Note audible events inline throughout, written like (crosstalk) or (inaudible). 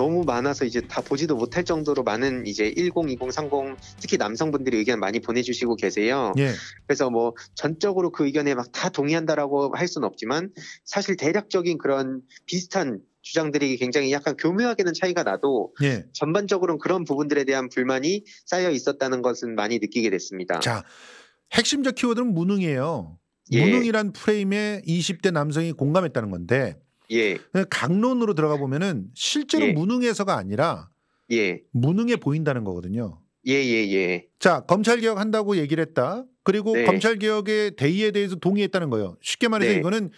너무 많아서 이제 다 보지도 못할 정도로 많은 이제 1020, 30 특히 남성분들이 의견 많이 보내주시고 계세요. 예. 그래서 뭐 전적으로 그 의견에 막 다 동의한다라고 할 수는 없지만 사실 대략적인 그런 비슷한 주장들이 굉장히 약간 교묘하게는 차이가 나도 예. 전반적으로는 그런 부분들에 대한 불만이 쌓여 있었다는 것은 많이 느끼게 됐습니다. 자, 핵심적 키워드는 무능이에요. 예. 무능이란 프레임에 20대 남성이 공감했다는 건데 예. 그 강론으로 들어가 보면은 실제로 예. 무능해서가 아니라 예. 무능해 보인다는 거거든요. 예 예예. 예, 예, 자 검찰 개혁 한다고 얘기를 했다. 그리고 네. 검찰 개혁의 대의에 대해서 동의했다는 거예요. 쉽게 말해서 네. 이거는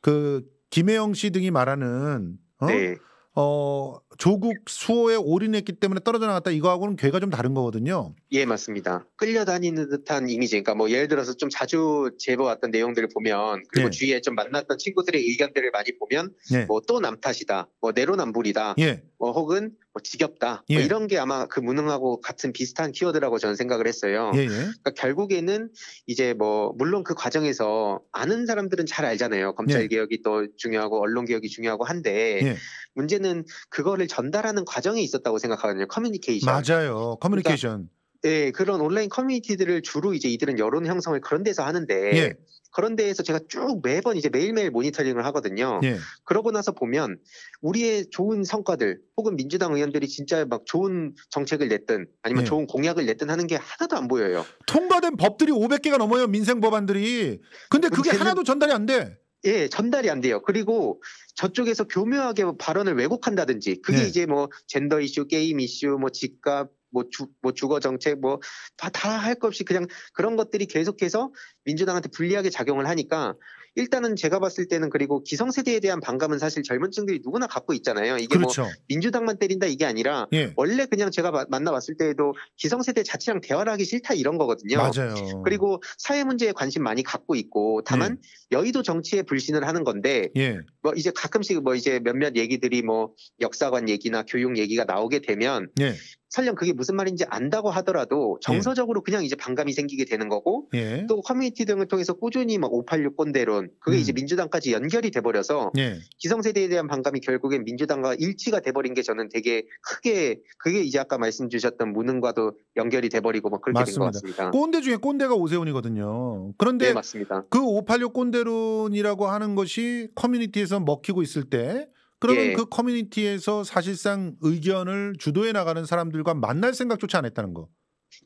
그 김혜영 씨 등이 말하는 어? 네. 어 조국 수호에 올인했기 때문에 떨어져 나갔다 이거하고는 괴가 좀 다른 거거든요. 예, 맞습니다. 끌려다니는 듯한 이미지. 그러니까 뭐 예를 들어서 좀 자주 제보왔던 내용들을 보면 그리고 예. 주위에 좀 만났던 친구들의 의견들을 많이 보면 예. 네. 뭐또 남탓이다. 뭐 내로남불이다. 예. 뭐 혹은 뭐 지겹다. 뭐 예. 이런 게 아마 그 무능하고 같은 비슷한 키워드라고 저는 생각을 했어요. 예, 예. 그러니까 결국에는 이제 뭐 물론 그 과정에서 아는 사람들은 잘 알잖아요. 검찰 네. 개혁이 또 중요하고 언론 개혁이 중요하고 한데 문제는 그거를 전달하는 과정에 있었다고 생각하거든요. 커뮤니케이션. 맞아요. 그러니까 커뮤니케이션. 그러니까, 네, 그런 온라인 커뮤니티들을 주로 이제 이들은 여론 형성을 그런 데서 하는데 예. 그런 데에서 제가 쭉 매번 이제 매일매일 모니터링을 하거든요. 예. 그러고 나서 보면 우리의 좋은 성과들 혹은 민주당 의원들이 진짜 막 좋은 정책을 냈든 아니면 예. 좋은 공약을 냈든 하는 게 하나도 안 보여요. 통과된 법들이 500개가 넘어요. 민생 법안들이. 근데 그게 하나도 전달이 안 돼. 예, 전달이 안 돼요. 그리고 저쪽에서 교묘하게 뭐 발언을 왜곡한다든지, 그게 네. 이제 뭐 젠더 이슈, 게임 이슈, 뭐 집값, 뭐, 주, 뭐 주거 정책, 뭐다할 것 없이 그냥 그런 것들이 계속해서 민주당한테 불리하게 작용을 하니까 일단은 제가 봤을 때는 그리고 기성세대에 대한 반감은 사실 젊은 층들이 누구나 갖고 있잖아요. 이게 뭐 그렇죠. 뭐 민주당만 때린다 이게 아니라 예. 원래 그냥 제가 만나봤을 때에도 기성세대 자체랑 대화를 하기 싫다 이런 거거든요. 맞아요. 그리고 사회 문제에 관심 많이 갖고 있고 다만 예. 여의도 정치에 불신을 하는 건데 예. 뭐 이제 가끔씩 뭐 이제 몇몇 얘기들이 뭐 역사관 얘기나 교육 얘기가 나오게 되면 예. 설령 그게 무슨 말인지 안다고 하더라도 예. 정서적으로 예. 그냥 이제 반감이 생기게 되는 거고 예. 또 커뮤니티 등을 통해서 꾸준히 막586 꼰대론 그게 음. 이제 민주당까지 연결이 돼버려서 예. 기성세대에 대한 반감이 결국엔 민주당과 일치가 돼버린 게 저는 되게 크게 그게 이제 아까 말씀 주셨던 무능과도 연결이 돼버리고 막 그렇게 된 것 같습니다. 꼰대 중에 꼰대가 오세훈이거든요. 그런데 네, 맞습니다. 그586 꼰대론이라고 하는 것이 커뮤니티에서 먹히고 있을 때 그러면 예. 그 커뮤니티에서 사실상 의견을 주도해 나가는 사람들과 만날 생각조차 안 했다는 거.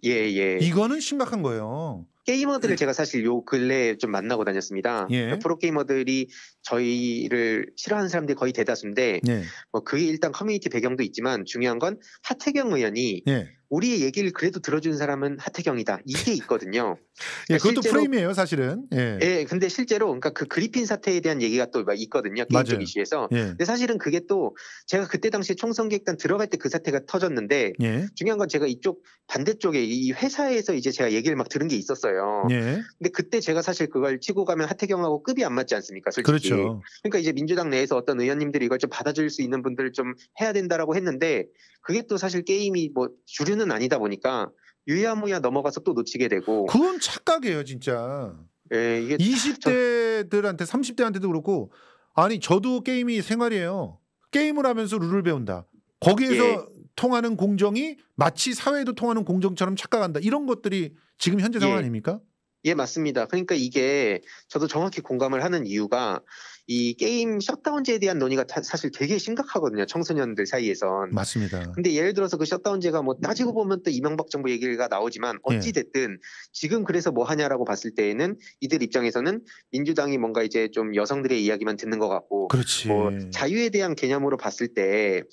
예, 예. 이거는 심각한 거예요. 게이머들을 네. 제가 사실 요 근래에 좀 만나고 다녔습니다. 예. 그러니까 프로게이머들이 저희를 싫어하는 사람들이 거의 대다수인데 예. 뭐 그게 일단 커뮤니티 배경도 있지만 중요한 건 하태경 의원이 예. 우리의 얘기를 그래도 들어주는 사람은 하태경이다. 이게 있거든요. (laughs) 예, 그러니까 그것도 실제로, 프레임이에요, 사실은. 예. 예. 근데 실제로 그러니까 그 그리핀 사태에 대한 얘기가 또 있거든요. 개인적 맞아요. 이슈에서. 예. 근데 사실은 그게 또 제가 그때 당시에 총선 기획단 들어갈 때 그 사태가 터졌는데 중요한 건 제가 이쪽 반대쪽에 이 회사에서 이제 제가 얘기를 막 들은 게 있었어요. 했어요. 예. 근데 그때 제가 사실 그걸 치고 가면 하태경하고 급이 안 맞지 않습니까? 솔직히. 그렇죠. 그러니까 이제 민주당 내에서 어떤 의원님들이 이걸 좀 받아줄 수 있는 분들을 좀 해야 된다라고 했는데 그게 또 사실 게임이 뭐 주류는 아니다 보니까 유야무야 넘어가서 또 놓치게 되고. 그건 착각이에요, 진짜. 예, 이게 20대들한테 30대한테도 그렇고 아니 저도 게임이 생활이에요. 게임을 하면서 룰을 배운다. 거기에서 예. 통하는 공정이 마치 사회도 통하는 공정처럼 착각한다. 이런 것들이 지금 현재 상황 예. 아닙니까? 예, 맞습니다. 그러니까 이게 저도 정확히 공감을 하는 이유가 이 게임 셧다운제에 대한 논의가 다, 사실 되게 심각하거든요. 청소년들 사이에선. 맞습니다. 근데 예를 들어서 그 셧다운제가 뭐 따지고 보면 또 이명박 정부 얘기가 나오지만 예. 어찌됐든 예. 지금 그래서 뭐 하냐라고 봤을 때에는 이들 입장에서는 민주당이 뭔가 이제 좀 여성들의 이야기만 듣는 것 같고. 그렇지. 뭐 자유에 대한 개념으로 봤을 때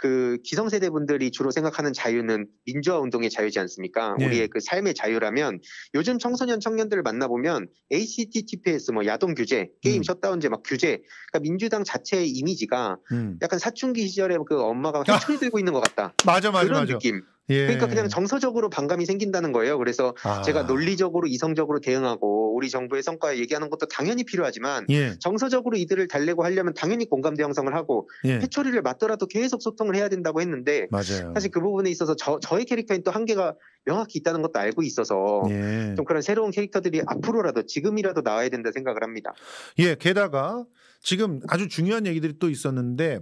그 기성세대분들이 주로 생각하는 자유는 민주화 운동의 자유지 않습니까? 예. 우리의 그 삶의 자유라면 요즘 청소년 청년 청년들을 만나보면 a c t t p s 뭐 야동 규제, 게임 음. 셧다운제 막 규제. 그러니까 민주당 자체의 이미지가 음. 약간 사춘기 시절에 그 엄마가 회초리 아. 들고 있는 것 같다. (laughs) 맞아, 맞아, 그런 맞아. 느낌. 예. 그러니까 그냥 정서적으로 반감이 생긴다는 거예요. 그래서 아. 제가 논리적으로 이성적으로 대응하고 우리 정부의 성과 얘기하는 것도 당연히 필요하지만 예. 정서적으로 이들을 달래고 하려면 당연히 공감대 형성을 하고 예. 회초리를 맞더라도 계속 소통을 해야 된다고 했는데 맞아요. 사실 그 부분에 있어서 저, 저의 캐릭터인 또 한계가 명확히 있다는 것도 알고 있어서 예. 좀 그런 새로운 캐릭터들이 앞으로라도 지금이라도 나와야 된다 생각을 합니다. 예, 게다가 지금 아주 중요한 얘기들이 또 있었는데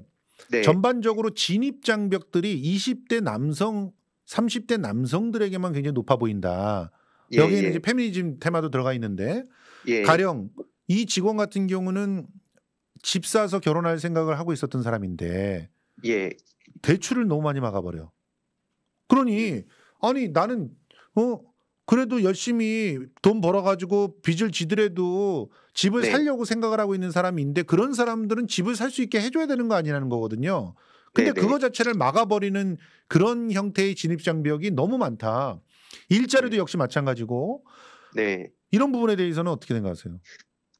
네. 전반적으로 진입 장벽들이 20대 남성 30대 남성들에게만 굉장히 높아 보인다. 예, 여기는 예. 이제 페미니즘 테마도 들어가 있는데 예. 가령 이 직원 같은 경우는 집 사서 결혼할 생각을 하고 있었던 사람인데 예. 대출을 너무 많이 막아버려. 그러니 예. 아니 나는 어 그래도 열심히 돈 벌어가지고 빚을 지더라도 집을 네. 살려고 생각을 하고 있는 사람인데 그런 사람들은 집을 살 수 있게 해줘야 되는 거아니냐는 거거든요. 근데 네네. 네. 그거 자체를 막아버리는 그런 형태의 진입장벽이 너무 많다. 일자리도 네. 역시 마찬가지고 네. 이런 부분에 대해서는 어떻게 생각하세요?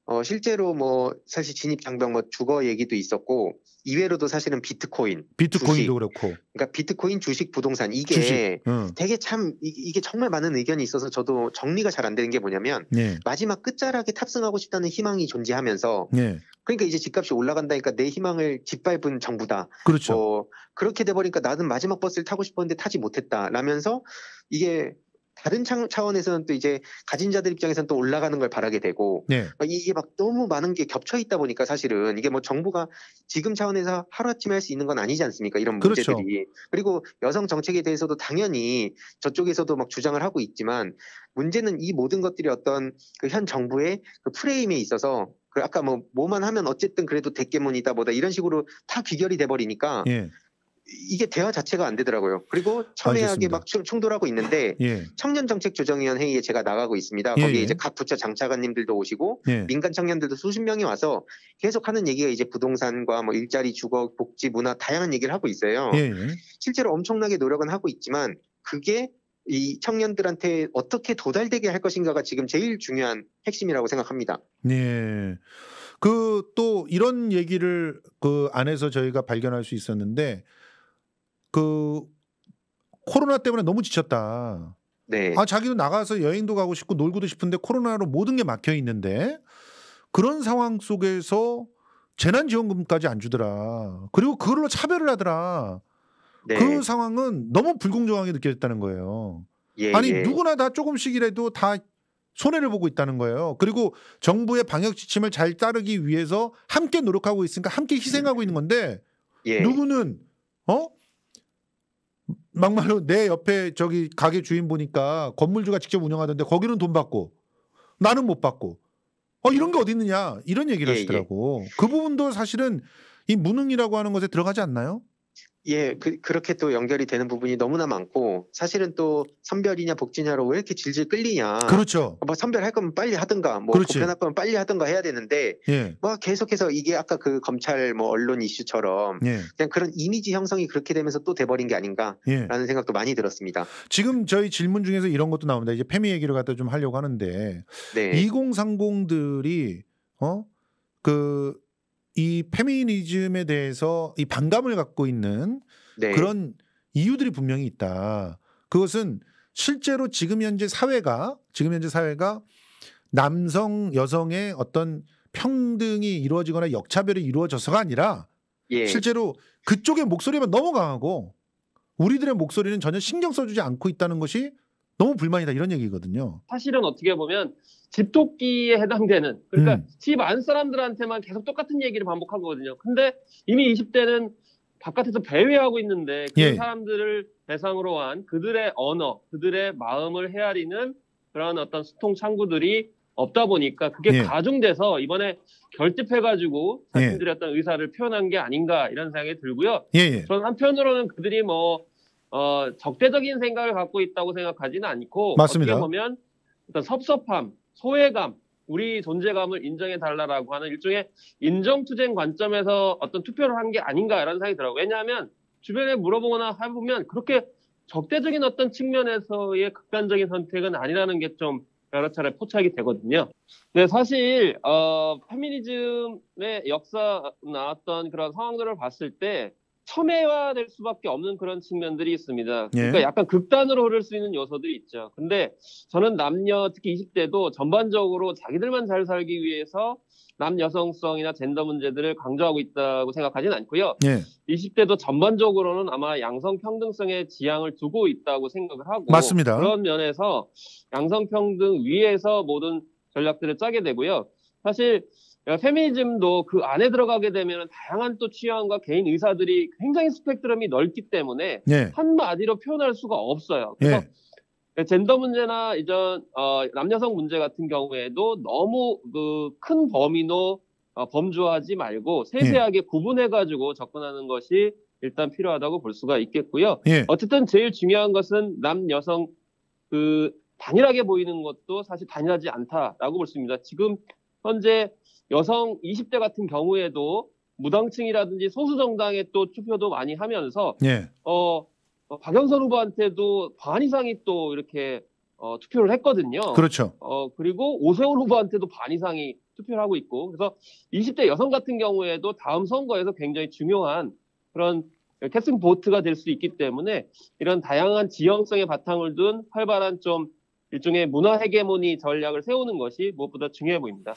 어, 실제로 뭐 사실 진입 장벽 뭐 주거 얘기도 있었고 이외로도 사실은 비트코인, 비트코인도 주식, 그렇고, 그러니까 비트코인, 주식, 부동산 이게 주식, 응. 되게 참 이, 게 정말 많은 의견이 있어서 저도 정리가 잘 안 되는 게 뭐냐면 예. 마지막 끝자락에 탑승하고 싶다는 희망이 존재하면서 예. 그러니까 이제 집값이 올라간다니까 내 희망을 짓밟은 정부다. 그렇죠. 어, 그렇게 돼버리니까 나는 마지막 버스를 타고 싶었는데 타지 못했다라면서 이게 다른 차원에서는 또 이제 가진 자들 입장에서는 또 올라가는 걸 바라게 되고 네. 그러니까 이게 막 너무 많은 게 겹쳐 있다 보니까 사실은 이게 뭐 정부가 지금 차원에서 하루아침에 할 수 있는 건 아니지 않습니까? 이런 그렇죠. 문제들이 그렇죠. 그리고 여성 정책에 대해서도 당연히 저쪽에서도 막 주장을 하고 있지만 문제는 이 모든 것들이 어떤 그 현 정부의 그 프레임에 있어서 그 아까 뭐 뭐만 하면 어쨌든 그래도 대깨문이다 뭐다 이런 식으로 다 귀결이 돼 버리니까 예. 이게 대화 자체가 안 되더라고요. 그리고 첨예하게 막 충돌하고 있는데 예. 청년 정책 조정위원 회에 제가 나가고 있습니다. 예, 거기에 예. 이제 각 부처 장차관님들도 오시고 예. 민간 청년들도 수십 명이 와서 계속 하는 얘기가 이제 부동산과 뭐 일자리, 주거, 복지, 문화 다양한 얘기를 하고 있어요. 예, 예 실제로 엄청나게 노력은 하고 있지만 그게 이 청년들한테 어떻게 도달되게 할 것인가가 지금 제일 중요한 핵심이라고 생각합니다. 네. 그 또 이런 얘기를 그 안에서 저희가 발견할 수 있었는데 그 코로나 때문에 너무 지쳤다. 네. 아 자기도 나가서 여행도 가고 싶고 놀고도 싶은데 코로나로 모든 게 막혀 있는데 그런 상황 속에서 재난지원금까지 안 주더라. 그리고 그걸로 차별을 하더라. 네. 그 상황은 너무 불공정하게 느껴졌다는 거예요. 예, 아니 예. 누구나 다 조금씩이라도 다 손해를 보고 있다는 거예요. 그리고 정부의 방역 지침을 잘 따르기 위해서 함께 노력하고 있으니까 함께 희생하고 음. 있는 건데 예. 누구는 어 막말로 내 옆에 저기 가게 주인 보니까 건물주가 직접 운영하던데 거기는 돈 받고 나는 못 받고 어 이런 게 어디 있느냐 이런 얘기를 예, 예. 하시더라고 예. 그 부분도 사실은 이 무능이라고 하는 것에 들어가지 않나요? 예, 그, 그렇게 또 연결이 되는 부분이 너무나 많고 사실은 또 선별이냐 복지냐로 왜 이렇게 질질 끌리냐. 그렇죠. 뭐 선별할 거면 빨리 하든가, 뭐 그렇지. 보편할 거면 빨리 하든가 해야 되는데 예. 뭐 계속해서 이게 아까 그 검찰 뭐 언론 이슈처럼 예. 그냥 그런 이미지 형성이 그렇게 되면서 또 돼버린 게 예. 아닌가라는 예. 생각도 많이 들었습니다. 지금 저희 질문 중에서 이런 것도 나옵니다. 이제 페미 얘기를 갖다 좀 하려고 하는데 네. 2030들이 어? 그이 페미니즘에 대해서 이 반감을 갖고 있는 네. 그런 이유들이 분명히 있다. 그것은 실제로 지금 현재 사회가 지금 현재 사회가 남성 여성의 어떤 평등이 이루어지거나 역차별이 이루어져서가 아니라 예. 실제로 그쪽의 목소리만 너무 강하고 우리들의 목소리는 전혀 신경 써주지 않고 있다는 것이 너무 불만이다 이런 얘기거든요. 사실은 어떻게 보면 집토끼에 해당되는 그러니까 음. 집안 사람들한테만 계속 똑같은 얘기를 반복한 거거든요. 근데 이미 20대는 바깥에서 배회하고 있는데 그 예. 사람들을 대상으로 한 그들의 언어, 그들의 마음을 헤아리는 그런 어떤 수통 창구들이 없다 보니까 그게 예. 가중돼서 이번에 결집해가지고 예. 자신들의 예. 어떤 의사를 표현한 게 아닌가 이런 생각이 들고요. 예예. 예. 저는 한편으로는 그들이 뭐 어, 적대적인 생각을 갖고 있다고 생각하지는 않고 맞습니다. 어떻게 보면 일단 섭섭함, 소외감, 우리 존재감을 인정해 달라라고 하는 일종의 인정투쟁 관점에서 어떤 투표를 한 게 아닌가라는 생각이 들어요. 왜냐하면 주변에 물어보거나 해보면 그렇게 적대적인 어떤 측면에서의 극단적인 선택은 아니라는 게 좀 여러 차례 포착이 되거든요. 근데 사실 어, 페미니즘의 역사 나왔던 그런 상황들을 봤을 때 첨예화될 수밖에 없는 그런 측면들이 있습니다. 예. 그러니까 예. 약간 극단으로 흐를 수 있는 요소들이 있죠. 근데 저는 남녀 특히 20대도 전반적으로 자기들만 잘 살기 위해서 남 여성성이나 젠더 문제들을 강조하고 있다고 생각하지는 않고요. 예. 20대도 전반적으로는 아마 양성 평등성의 지향을 두고 있다고 생각을 하고 맞습니다. 그런 면에서 양성 평등 위에서 모든 전략들을 짜게 되고요. 사실 그 페미니즘도 그 안에 들어가게 되면 다양한 또 취향과 개인 의사들이 굉장히 스펙트럼이 넓기 때문에 예. 한마디로 표현할 수가 없어요. 네. 그래서 예. 젠더 문제나 이전 어, 남녀성 문제 같은 경우에도 너무 그 큰 범위로 어, 범주하지 말고 세세하게 예. 네. 구분해 가지고 접근하는 것이 일단 필요하다고 볼 수가 있겠고요. 어쨌든 제일 중요한 것은 남 여성 그 단일하게 보이는 것도 사실 단일하지 않다라고 볼 수 있습니다. 지금 현재 여성 20대 같은 경우에도 무당층이라든지 소수 정당에 또 투표도 많이 하면서 예. 어, 어, 박영선 후보한테도 반 이상이 또 이렇게 어, 투표를 했거든요. 그렇죠. 어 그리고 오세훈 후보한테도 반 이상이 투표를 하고 있고 그래서 20대 여성 같은 경우에도 다음 선거에서 굉장히 중요한 그런 캐스팅 보트가 될 수 있기 때문에 이런 다양한 지형성의 바탕을 둔 활발한 좀 일종의 문화 헤게모니 전략을 세우는 것이 무엇보다 중요해 보입니다.